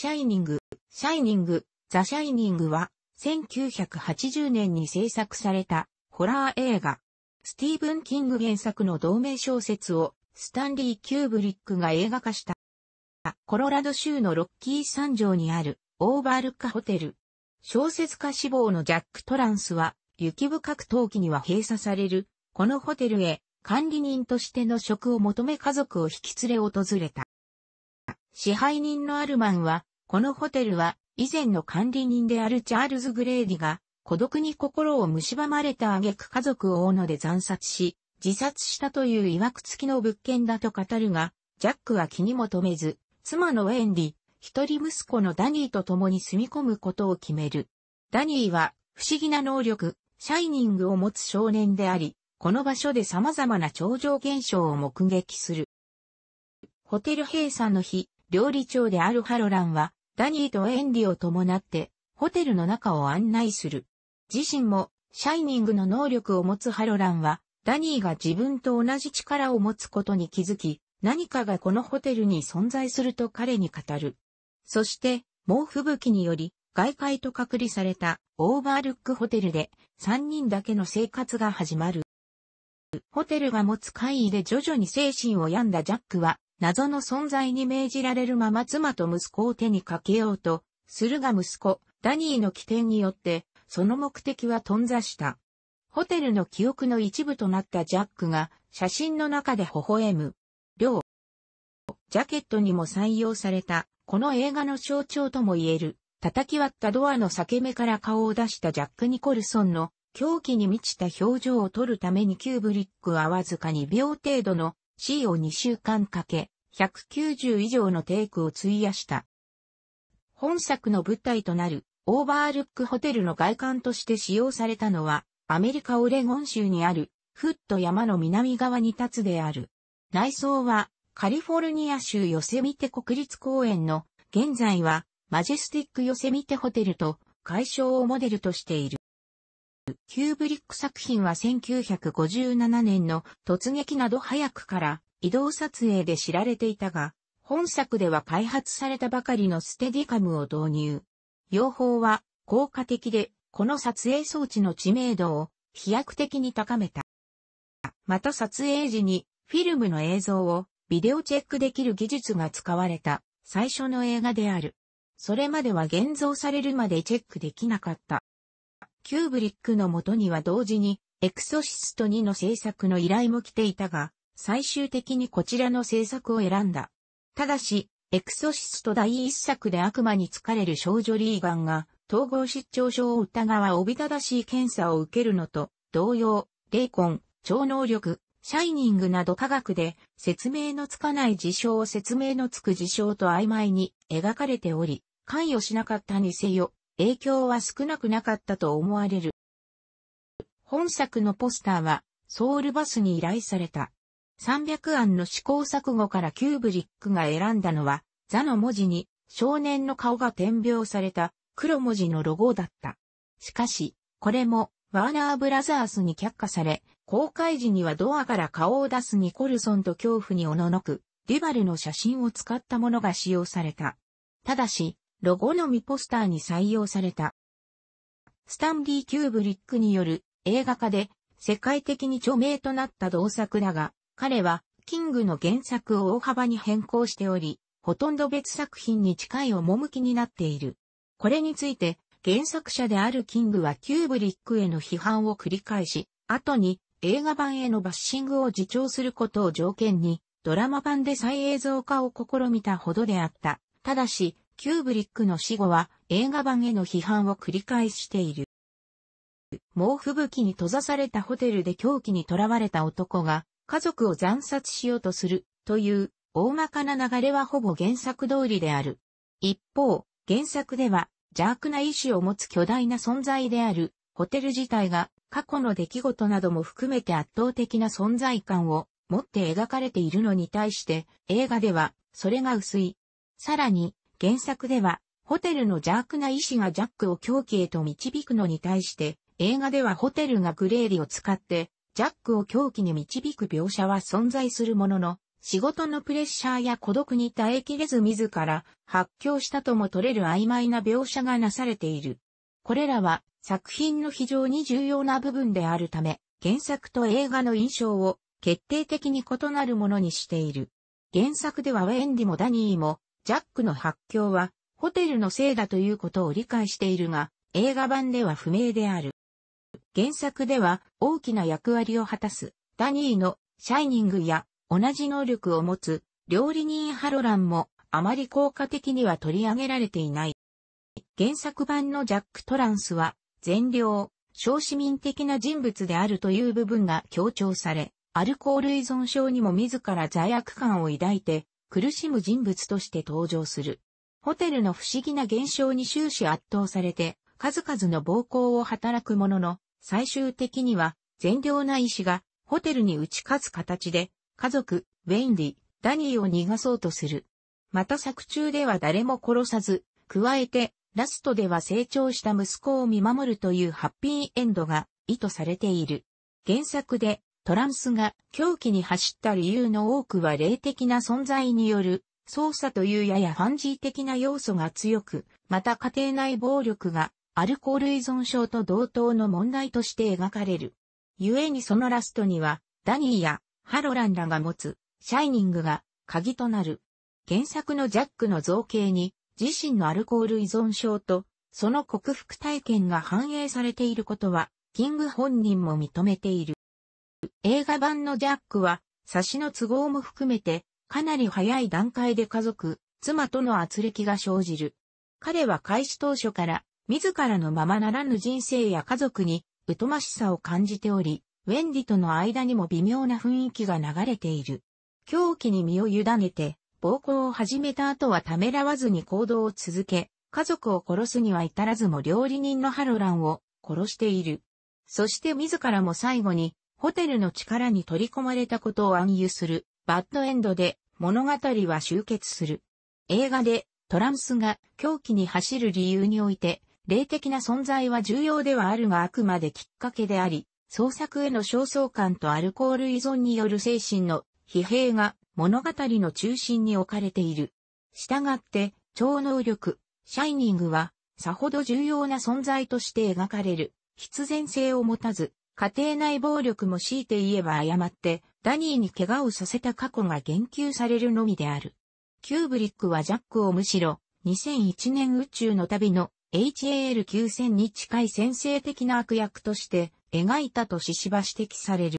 シャイニング、シャイニング、ザ・シャイニングは、1980年に制作されたホラー映画。スティーブン・キング原作の同名小説をスタンリー・キューブリックが映画化した。コロラド州のロッキー山上にあるオーバールッカホテル。小説家志望のジャック・トランスは雪深く冬季には閉鎖されるこのホテルへ管理人としての職を求め家族を引き連れ訪れた。支配人のアルマンはこのホテルは、以前の管理人であるチャールズ・グレーディが、孤独に心を蝕まれた挙句家族を斧で惨殺し、自殺したという曰く付きの物件だと語るが、ジャックは気にも留めず、妻のウェンディ、一人息子のダニーと共に住み込むことを決める。ダニーは、不思議な能力、シャイニングを持つ少年であり、この場所で様々な超常現象を目撃する。ホテル閉鎖の日、料理長であるハロランは、ダニーとエンディを伴って、ホテルの中を案内する。自身も、シャイニングの能力を持つハロランは、ダニーが自分と同じ力を持つことに気づき、何かがこのホテルに存在すると彼に語る。そして、猛吹雪により、外界と隔離されたオーバールックホテルで、3人だけの生活が始まる。ホテルが持つ怪異で徐々に精神を病んだジャックは、謎の存在に命じられるまま妻と息子を手にかけようと、するが息子、ダニーの起点によって、その目的は頓挫した。ホテルの記憶の一部となったジャックが、写真の中で微笑む。両、ジャケットにも採用された、この映画の象徴とも言える、叩き割ったドアの裂け目から顔を出したジャック・ニコルソンの、狂気に満ちた表情を撮るためにキューブリックはわずか2秒程度の C を2週間かけ、190以上のテイクを費やした。本作の舞台となる、オーバールックホテルの外観として使用されたのは、アメリカオレゴン州にある、フット山の南側に立つである。内装は、カリフォルニア州ヨセミテ国立公園の、現在は、マジェスティックヨセミテホテルと、解消をモデルとしている。キューブリック作品は1957年の突撃など早くから移動撮影で知られていたが、本作では開発されたばかりのステディカムを導入。用法は効果的で、この撮影装置の知名度を飛躍的に高めた。また撮影時にフィルムの映像をビデオチェックできる技術が使われた最初の映画である。それまでは現像されるまでチェックできなかったキューブリックのもとには同時に、エクソシスト2の制作の依頼も来ていたが、最終的にこちらの制作を選んだ。ただし、エクソシスト第一作で悪魔に疲れる少女リーガンが、統合失調症を疑わおびただしい検査を受けるのと、同様、霊魂、超能力、シャイニングなど科学で説明のつかない事象を説明のつく事象と曖昧に描かれており、関与しなかったにせよ、影響は少なくなかったと思われる。本作のポスターは、ソウルバスに依頼された。300案の試行錯誤からキューブリックが選んだのは、座の文字に少年の顔が点描された黒文字のロゴだった。しかし、これもワーナーブラザースに却下され、公開時にはドアから顔を出すニコルソンと恐怖におののく、デュバルの写真を使ったものが使用された。ただし、ロゴのみポスターに採用された。スタンリー・キューブリックによる映画化で世界的に著名となった同作だが、彼はキングの原作を大幅に変更しており、ほとんど別作品に近い趣になっている。これについて、原作者であるキングはキューブリックへの批判を繰り返し、後に映画版へのバッシングを自重することを条件に、ドラマ版で再映像化を試みたほどであった。ただし、キューブリックの死後は映画版への批判を繰り返している。猛吹雪に閉ざされたホテルで狂気に囚われた男が家族を惨殺しようとするという大まかな流れはほぼ原作通りである。一方、原作では邪悪な意志を持つ巨大な存在であるホテル自体が過去の出来事なども含めて圧倒的な存在感を持って描かれているのに対して映画ではそれが薄い。さらに原作では、ホテルの邪悪な意志がジャックを狂気へと導くのに対して、映画ではホテルがグレーリを使って、ジャックを狂気に導く描写は存在するものの、仕事のプレッシャーや孤独に耐えきれず自ら発狂したとも取れる曖昧な描写がなされている。これらは作品の非常に重要な部分であるため、原作と映画の印象を決定的に異なるものにしている。原作ではウェンディもダニーもジャックの発狂は、ホテルのせいだということを理解しているが、映画版では不明である。原作では大きな役割を果たすダニーのシャイニングや同じ能力を持つ料理人ハロランもあまり効果的には取り上げられていない。原作版のジャック・トランスは善良、小市民的な人物であるという部分が強調され、アルコール依存症にも自ら罪悪感を抱いて苦しむ人物として登場する。ホテルの不思議な現象に終始圧倒されて、数々の暴行を働くものの、最終的には、善良な医師が、ホテルに打ち勝つ形で、家族、ウェインディ、ダニーを逃がそうとする。また作中では誰も殺さず、加えて、ラストでは成長した息子を見守るというハッピーエンドが意図されている。原作でトランスが狂気に走った理由の多くは霊的な存在による操作というややファンジー的な要素が強く、また家庭内暴力がアルコール依存症と同等の問題として描かれる。故にそのラストには、ダニーやハロランらが持つ、シャイニングが鍵となる。原作のジャックの造形に、自身のアルコール依存症と、その克服体験が反映されていることは、キング本人も認めている。映画版のジャックは、差しの都合も含めて、かなり早い段階で家族、妻との圧力が生じる。彼は開始当初から、自らのままならぬ人生や家族に、疎ましさを感じており、ウェンディとの間にも微妙な雰囲気が流れている。狂気に身を委ねて、暴行を始めた後はためらわずに行動を続け、家族を殺すには至らずも料理人のハロランを殺している。そして自らも最後にホテルの力に取り込まれたことを暗喩する、バッドエンドで物語は終結する。映画でトランスが狂気に走る理由において、霊的な存在は重要ではあるがあくまできっかけであり、創作への焦燥感とアルコール依存による精神の疲弊が物語の中心に置かれている。したがって、超能力、シャイニングは、さほど重要な存在として描かれる、必然性を持たず、家庭内暴力も強いて言えば誤って、ダニーに怪我をさせた過去が言及されるのみである。キューブリックはジャックをむしろ、2001年宇宙の旅の HAL9000 に近い先制的な悪役として描いたとししば指摘される。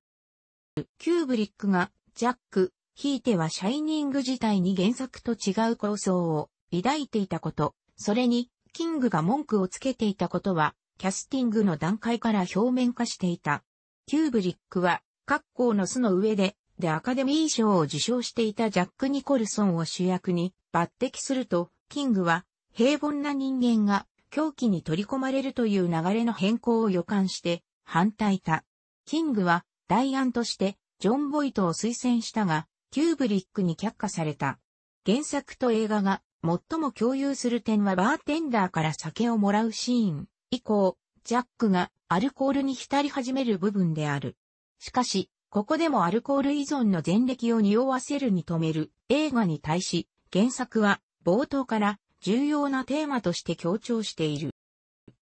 キューブリックがジャック、ひいてはシャイニング自体に原作と違う構想を抱いていたこと、それにキングが文句をつけていたことはキャスティングの段階から表面化していた。キューブリックは、各校の巣の上で、でアカデミー賞を受賞していたジャック・ニコルソンを主役に抜擢すると、キングは平凡な人間が狂気に取り込まれるという流れの変更を予感して反対た。キングは代案としてジョン・ボイトを推薦したが、キューブリックに却下された。原作と映画が最も共有する点はバーテンダーから酒をもらうシーン。以降、ジャックがアルコールに浸り始める部分である。しかし、ここでもアルコール依存の前歴を匂わせるに止める映画に対し、原作は冒頭から重要なテーマとして強調している。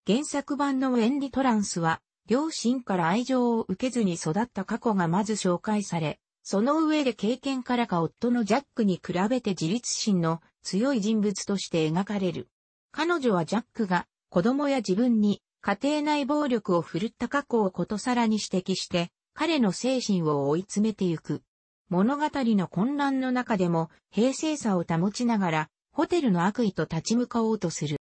原作版のウェンディ・トランスは、両親から愛情を受けずに育った過去がまず紹介され、その上で経験からか夫のジャックに比べて自立心の強い人物として描かれる。彼女はジャックが子供や自分に家庭内暴力を振るった過去をことさらに指摘して、彼の精神を追い詰めてゆく。物語の混乱の中でも平静さを保ちながら、ホテルの悪意と立ち向かおうとする。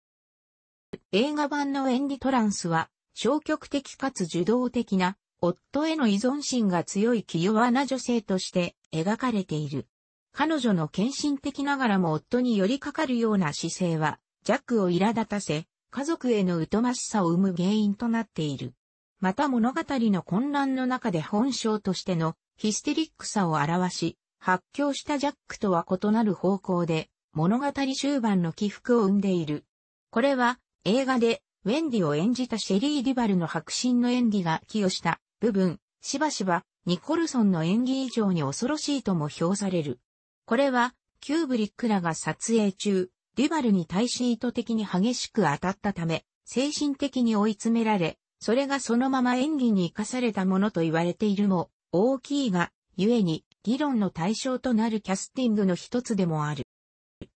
映画版のエンディトランスは、消極的かつ受動的な、夫への依存心が強い気弱な女性として描かれている。彼女の献身的ながらも夫に寄りかかるような姿勢は、ジャックを苛立たせ、家族への疎ましさを生む原因となっている。また物語の混乱の中で本性としてのヒステリックさを表し、発狂したジャックとは異なる方向で物語終盤の起伏を生んでいる。これは映画でウェンディを演じたシェリー・ディバルの迫真の演技が寄与した部分、しばしばニコルソンの演技以上に恐ろしいとも評される。これはキューブリックらが撮影中、デュバルに対し意図的に激しく当たったため、精神的に追い詰められ、それがそのまま演技に生かされたものと言われているも、大きいが、故に、議論の対象となるキャスティングの一つでもある。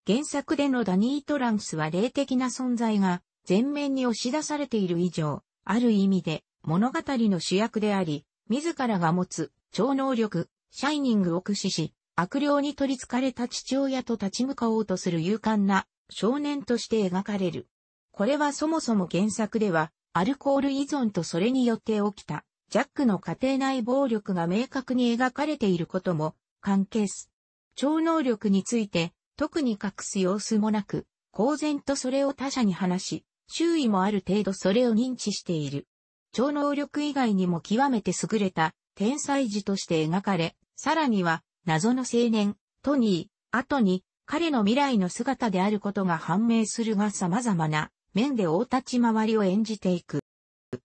原作でのダニー・トランスは霊的な存在が前面に押し出されている以上、ある意味で物語の主役であり、自らが持つ超能力、シャイニングを駆使し、悪霊に取り憑かれた父親と立ち向かおうとする勇敢な少年として描かれる。これはそもそも原作では、アルコール依存とそれによって起きた、ジャックの家庭内暴力が明確に描かれていることも関係す。超能力について、特に隠す様子もなく、公然とそれを他者に話し、周囲もある程度それを認知している。超能力以外にも極めて優れた天才児として描かれ、さらには謎の青年、トニー、後に、彼の未来の姿であることが判明するが様々な面で大立ち回りを演じていく。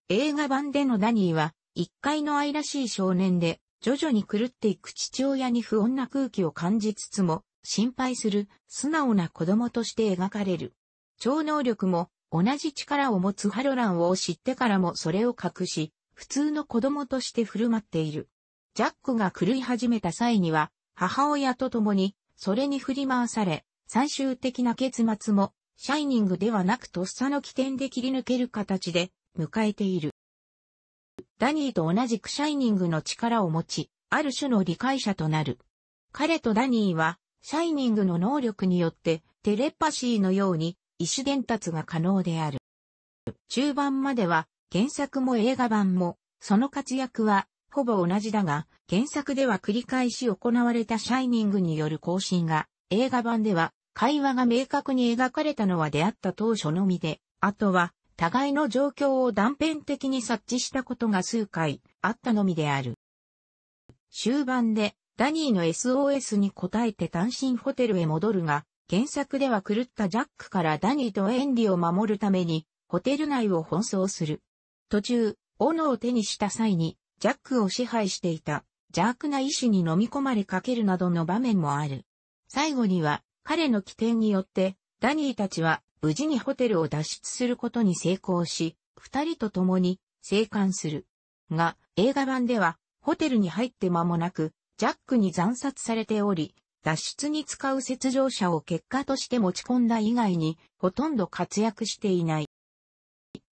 映画版でのダニーは、一階の愛らしい少年で、徐々に狂っていく父親に不穏な空気を感じつつも、心配する素直な子供として描かれる。超能力も同じ力を持つハロランを知ってからもそれを隠し、普通の子供として振る舞っている。ジャックが狂い始めた際には、母親と共に、それに振り回され、最終的な結末も、シャイニングではなくとっさの起点で切り抜ける形で、迎えている。ダニーと同じくシャイニングの力を持ち、ある種の理解者となる。彼とダニーは、シャイニングの能力によって、テレパシーのように、意思伝達が可能である。中盤までは、原作も映画版も、その活躍はほぼ同じだが、原作では繰り返し行われたシャイニングによる更新が、映画版では、会話が明確に描かれたのは出会った当初のみで、あとは、互いの状況を断片的に察知したことが数回あったのみである。終盤で、ダニーの SOS に応えて単身ホテルへ戻るが、原作では狂ったジャックからダニーとエンィを守るために、ホテル内を奔走する。途中、斧を手にした際に、ジャックを支配していた邪悪な意志に飲み込まれかけるなどの場面もある。最後には彼の起点によってダニーたちは無事にホテルを脱出することに成功し、二人と共に生還する。が、映画版ではホテルに入って間もなくジャックに惨殺されており、脱出に使う雪上車を結果として持ち込んだ以外にほとんど活躍していない。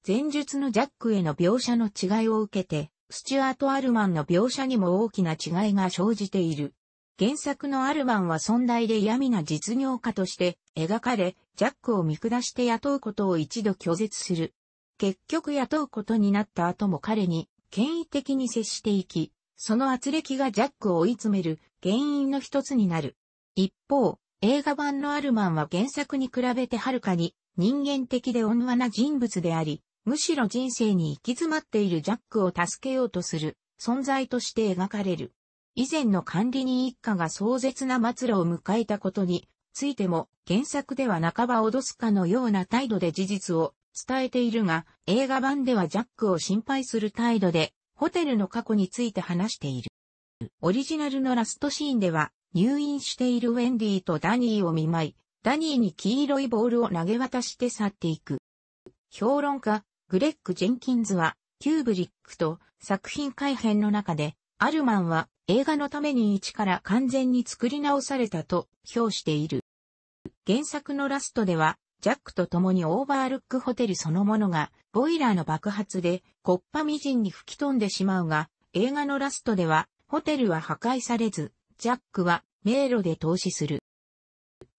前述のジャックへの描写の違いを受けて、スチュアート・アルマンの描写にも大きな違いが生じている。原作のアルマンは尊大で闇な実業家として描かれ、ジャックを見下して雇うことを一度拒絶する。結局雇うことになった後も彼に権威的に接していき、その圧力がジャックを追い詰める原因の一つになる。一方、映画版のアルマンは原作に比べてはるかに人間的で温和な人物であり、むしろ人生に行き詰まっているジャックを助けようとする存在として描かれる。以前の管理人一家が壮絶な末路を迎えたことについても原作では半ば脅すかのような態度で事実を伝えているが映画版ではジャックを心配する態度でホテルの過去について話している。オリジナルのラストシーンでは入院しているウェンディとダニーを見舞い、ダニーに黄色いボールを投げ渡して去っていく。評論家、グレッグ・ジェンキンズは、キューブリックと作品改編の中で、アルマンは映画のために一から完全に作り直されたと評している。原作のラストでは、ジャックと共にオーバールックホテルそのものが、ボイラーの爆発で、コッパみじんに吹き飛んでしまうが、映画のラストでは、ホテルは破壊されず、ジャックは迷路で投資する。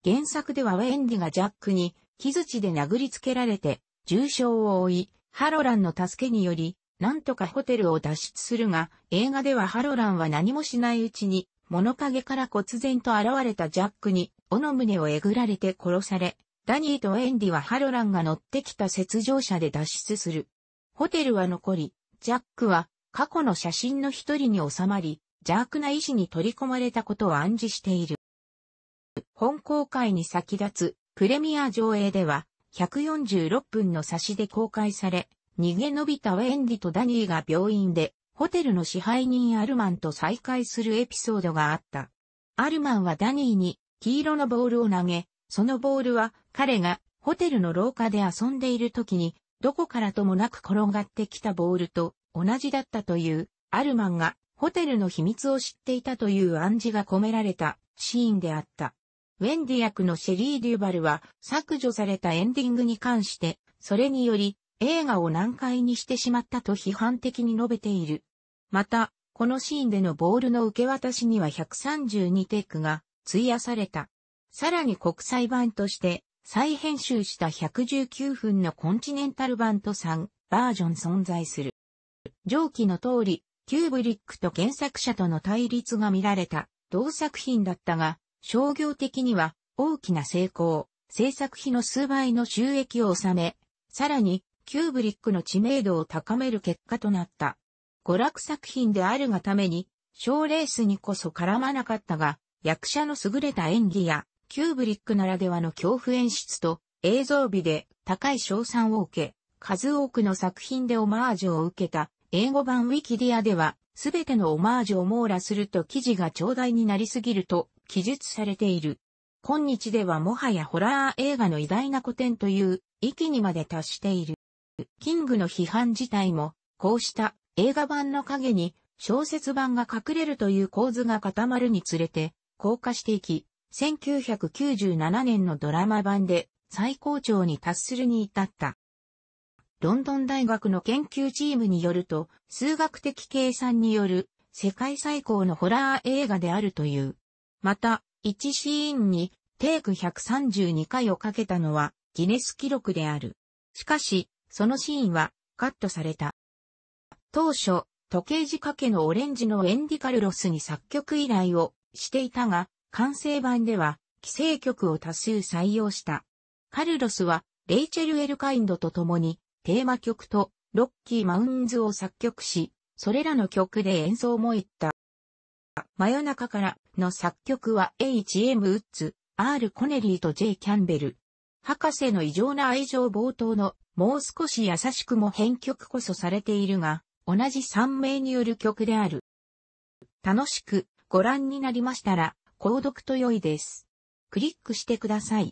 原作ではウェンディがジャックに、木槌で殴りつけられて、重傷を負い、ハロランの助けにより、なんとかホテルを脱出するが、映画ではハロランは何もしないうちに、物陰から忽然と現れたジャックに、おの胸をえぐられて殺され、ダニーとエンディはハロランが乗ってきた雪上車で脱出する。ホテルは残り、ジャックは過去の写真の一人に収まり、邪悪な意志に取り込まれたことを暗示している。本公開に先立つプレミア上映では、146分の差しで公開され、逃げ延びたウェンディとダニーが病院で、ホテルの支配人アルマンと再会するエピソードがあった。アルマンはダニーに黄色のボールを投げ、そのボールは彼がホテルの廊下で遊んでいる時に、どこからともなく転がってきたボールと同じだったという、アルマンがホテルの秘密を知っていたという暗示が込められたシーンであった。ウェンディ役のシェリー・デュバルは削除されたエンディングに関して、それにより映画を難解にしてしまったと批判的に述べている。また、このシーンでのボールの受け渡しには132テイクが費やされた。さらに国際版として再編集した119分のコンチネンタル版と3バージョン存在する。上記の通り、キューブリックと原作者との対立が見られた同作品だったが、商業的には大きな成功、制作費の数倍の収益を収め、さらにキューブリックの知名度を高める結果となった。娯楽作品であるがために、賞レースにこそ絡まなかったが、役者の優れた演技や、キューブリックならではの恐怖演出と映像美で高い賞賛を受け、数多くの作品でオマージュを受けた英語版ウィキディアでは、すべてのオマージュを網羅すると記事が頂戴になりすぎると、記述されている。今日ではもはやホラー映画の偉大な古典という域にまで達している。キングの批判自体も、こうした映画版の影に小説版が隠れるという構図が固まるにつれて、降下していき、1997年のドラマ版で最高潮に達するに至った。ロンドン大学の研究チームによると、数学的計算による世界最高のホラー映画であるという。また、1シーンにテイク132回をかけたのはギネス記録である。しかし、そのシーンはカットされた。当初、時計仕掛けのオレンジのエンディカルロスに作曲依頼をしていたが、完成版では、規制曲を多数採用した。カルロスは、レイチェル・エルカインドと共に、テーマ曲と、ロッキー・マウンズを作曲し、それらの曲で演奏もいった。真夜中からの作曲は H.M. ウッズ、R. コネリーと J. キャンベル。博士の異常な愛情冒頭のもう少し優しくも編曲こそされているが、同じ3名による曲である。楽しくご覧になりましたら、購読と良いです。クリックしてください。